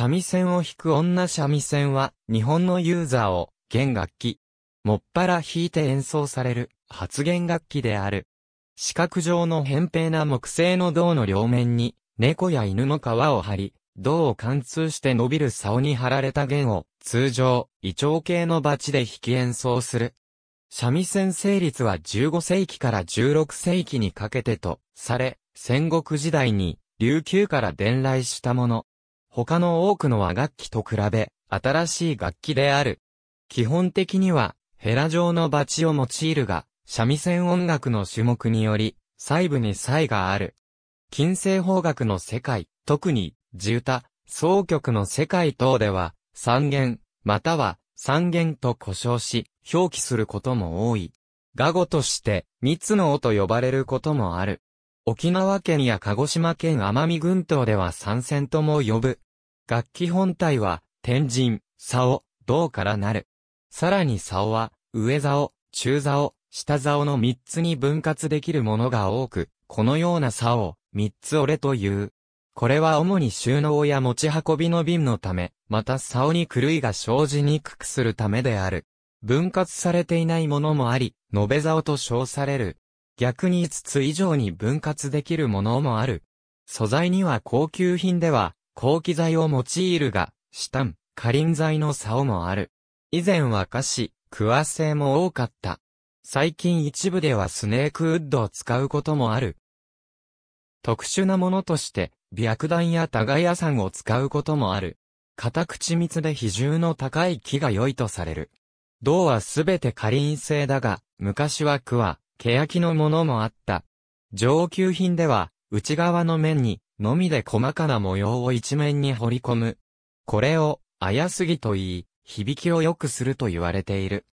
三味線を弾く女三味線は、日本のユーザーを、弦楽器。もっぱら弾いて演奏される、発言楽器である。視覚上の扁平な木製の銅の両面に、猫や犬の皮を張り、銅を貫通して伸びる竿に張られた弦を、通常、胃腸系のバチで弾き演奏する。三味線成立は15世紀から16世紀にかけてと、され、戦国時代に、琉球から伝来したもの。他の多くの和楽器と比べ、新しい楽器である。基本的には、ヘラ状のバチを用いるが、三味線音楽の種目により、細部に差異がある。近世邦楽の世界、特に、地歌、総曲の世界等では、三弦、または三弦と呼称し、表記することも多い。画語として、三つの音と呼ばれることもある。沖縄県や鹿児島県奄美群島では三線とも呼ぶ。楽器本体は、天神、竿、銅からなる。さらに竿は、上竿、中竿、下竿の三つに分割できるものが多く、このような竿を、三つ折れという。これは主に収納や持ち運びの瓶のため、また竿に狂いが生じにくくするためである。分割されていないものもあり、延べ竿と称される。逆に5つ以上に分割できるものもある。素材には高級品では、後期材を用いるが、下ン、カリン材の差もある。以前は菓子、クワ製も多かった。最近一部ではスネークウッドを使うこともある。特殊なものとして、白弾や耕さんを使うこともある。硬口密で比重の高い木が良いとされる。銅はすべてカリン製だが、昔はクワ、キのものもあった。上級品では、内側の面に、のみで細かな模様を一面に彫り込む。これを、あやすぎと言い、響きを良くすると言われている。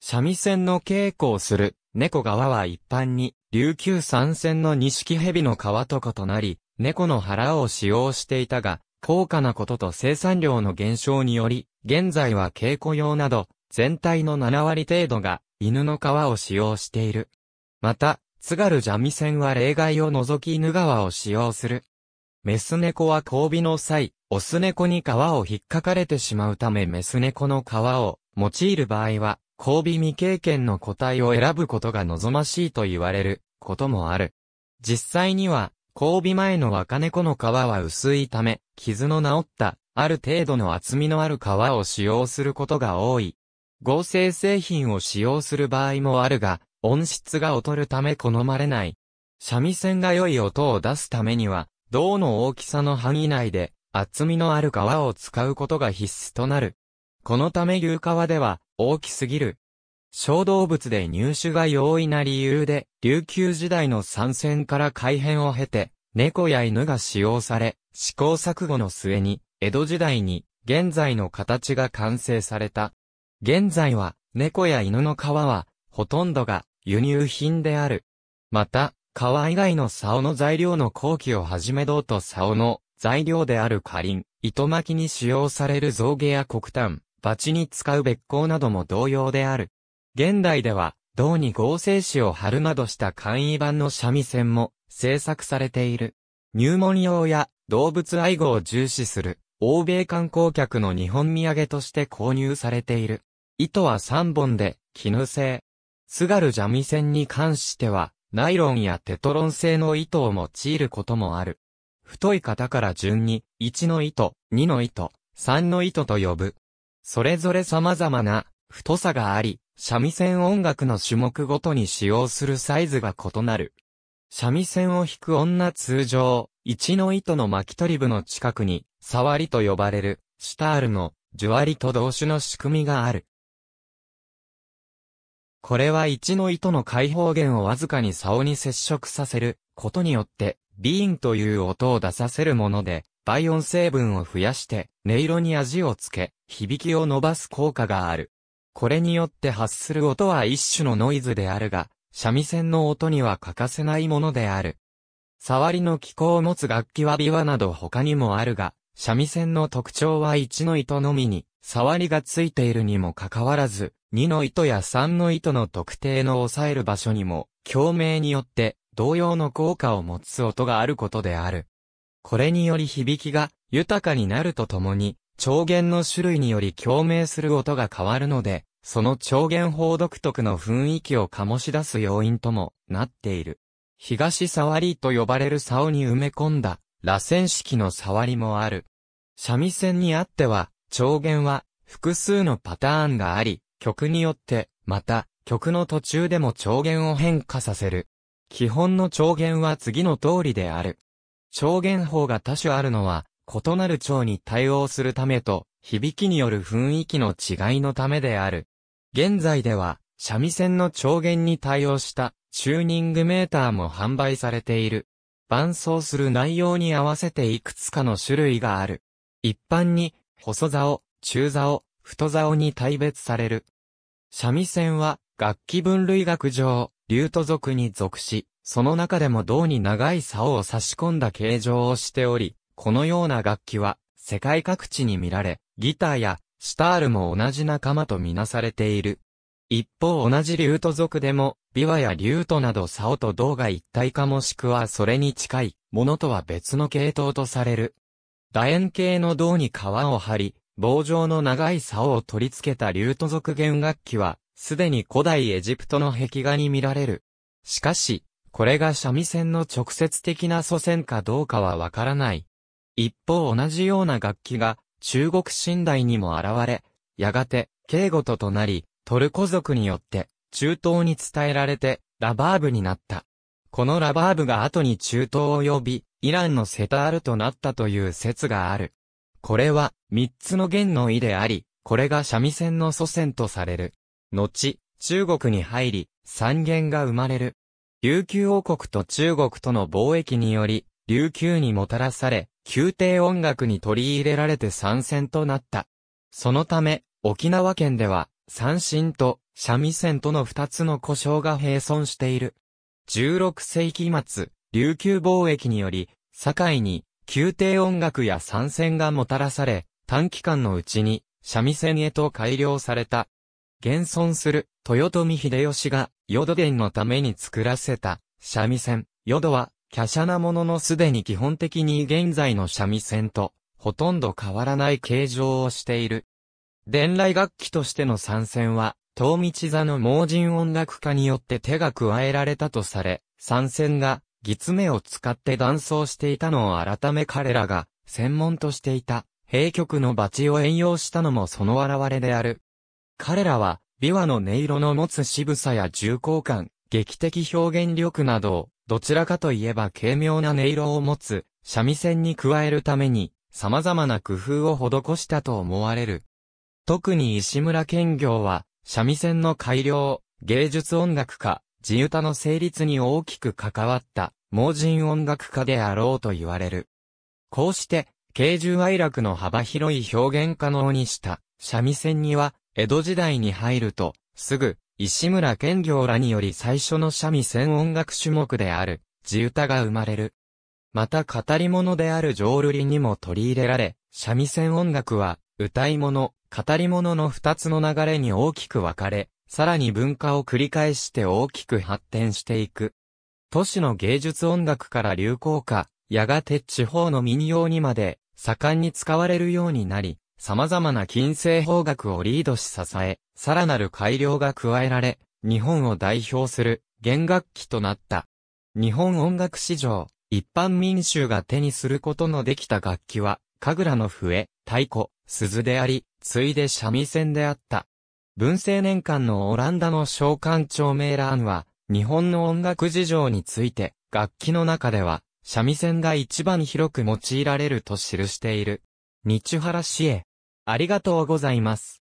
三味線の稽古をする、猫側は一般に、琉球三線の錦蛇の皮と異なり、猫の腹を使用していたが、高価なことと生産量の減少により、現在は稽古用など、全体の7割程度が、犬の皮を使用している。また、津軽三味線は例外を除き犬皮を使用する。メス猫は交尾の際、オス猫に皮を引っかかれてしまうためメス猫の皮を用いる場合は、交尾未経験の個体を選ぶことが望ましいと言われることもある。実際には、交尾前の若猫の皮は薄いため、傷の治った、ある程度の厚みのある皮を使用することが多い。合成製品を使用する場合もあるが、音質が劣るため好まれない。三味線が良い音を出すためには、銅の大きさの範囲内で、厚みのある皮を使うことが必須となる。このため牛革では、大きすぎる。小動物で入手が容易な理由で、琉球時代の参戦から改変を経て、猫や犬が使用され、試行錯誤の末に、江戸時代に、現在の形が完成された。現在は、猫や犬の皮は、ほとんどが輸入品である。また、川以外の竿の材料の後期をはじめ銅と竿の材料である花輪、糸巻きに使用される象牙や黒炭、バチに使う別光なども同様である。現代では、銅に合成紙を貼るなどした簡易版の三味線も製作されている。入門用や動物愛護を重視する欧米観光客の日本土産として購入されている。糸は3本で絹製。津軽三味線に関してはナイロンやテトロン製の糸を用いることもある。太い型から順に、1の糸、2の糸、3の糸と呼ぶ。それぞれ様々な太さがあり、三味線音楽の種目ごとに使用するサイズが異なる。三味線を弾く女通常、一の糸の巻き取り部の近くに、触りと呼ばれる、シュタールの、ジュワリと同種の仕組みがある。これは1の糸の解放弦をわずかに竿に接触させることによって、ビーンという音を出させるもので、倍音成分を増やして、音色に味をつけ、響きを伸ばす効果がある。これによって発する音は一種のノイズであるが、三味線の音には欠かせないものである。触りの機構を持つ楽器は琵琶など他にもあるが、三味線の特徴は一の糸のみに触りがついているにもかかわらず、2の糸や3の糸の特定の押さえる場所にも、共鳴によって同様の効果を持つ音があることである。これにより響きが豊かになるとともに、長弦の種類により共鳴する音が変わるので、その長弦法独特の雰囲気を醸し出す要因ともなっている。東触りと呼ばれる竿に埋め込んだ、螺旋式の触りもある。三味線にあっては、長弦は複数のパターンがあり、曲によって、また、曲の途中でも長弦を変化させる。基本の長弦は次の通りである。長弦法が多種あるのは、異なる長に対応するためと、響きによる雰囲気の違いのためである。現在では、三味線の長弦に対応したチューニングメーターも販売されている。伴奏する内容に合わせていくつかの種類がある。一般に細竿、中竿、太竿に大別される。三味線は、楽器分類学上、ー都族に属し、その中でも銅に長い竿を差し込んだ形状をしており、このような楽器は、世界各地に見られ、ギターや、シタールも同じ仲間とみなされている。一方同じ竜ト族でも、琵琶や竜トなど竿と銅が一体かもしくはそれに近いものとは別の系統とされる。楕円形の銅に皮を張り、棒状の長い竿を取り付けたリュート族弦楽器は、すでに古代エジプトの壁画に見られる。しかし、これが三味線の直接的な祖先かどうかはわからない。一方同じような楽器が中国神代にも現れ、やがて、敬語ととなり、トルコ族によって中東に伝えられてラバーブになった。このラバーブが後に中東を呼び、イランのセタールとなったという説がある。これは、三つの弦の意であり、これが三味線の祖先とされる。後、中国に入り、三弦が生まれる。琉球王国と中国との貿易により、琉球にもたらされ、宮廷音楽に取り入れられて参戦となった。そのため、沖縄県では、三振と三味線との二つの故障が並存している。16世紀末、琉球貿易により、堺に、宮廷音楽や参戦がもたらされ、短期間のうちに、三味線へと改良された。現存する、豊臣秀吉が、淀殿のために作らせた、三味線。淀は、華奢なもののすでに基本的に現在の三味線と、ほとんど変わらない形状をしている。伝来楽器としての参戦は、遠道座の盲人音楽家によって手が加えられたとされ、参戦がギツメを使って断層していたのを改め彼らが、専門としていた、平曲のバチを援用したのもその現れである。彼らは、琵琶の音色の持つ渋さや重厚感、劇的表現力などを、どちらかといえば軽妙な音色を持つ、三味線に加えるために、様々な工夫を施したと思われる。特に石村兼行は、三味線の改良、芸術音楽家、地歌の成立に大きく関わった、盲人音楽家であろうと言われる。こうして、慶重哀楽の幅広い表現可能にした、三味線には、江戸時代に入ると、すぐ、石村検業らにより最初の三味線音楽種目である、地唄が生まれる。また語り物である浄瑠璃にも取り入れられ、三味線音楽は、歌い物、語り物の二つの流れに大きく分かれ、さらに文化を繰り返して大きく発展していく。都市の芸術音楽から流行化、やがて地方の民謡にまで盛んに使われるようになり、様々な近世方楽をリードし支え、さらなる改良が加えられ、日本を代表する弦楽器となった。日本音楽史上、一般民衆が手にすることのできた楽器は、神楽の笛、太鼓、鈴であり、ついで三味線であった。文政年間のオランダの召喚長名欄は、日本の音楽事情について、楽器の中では、三味線が一番広く用いられると記している。日原氏へ。ありがとうございます。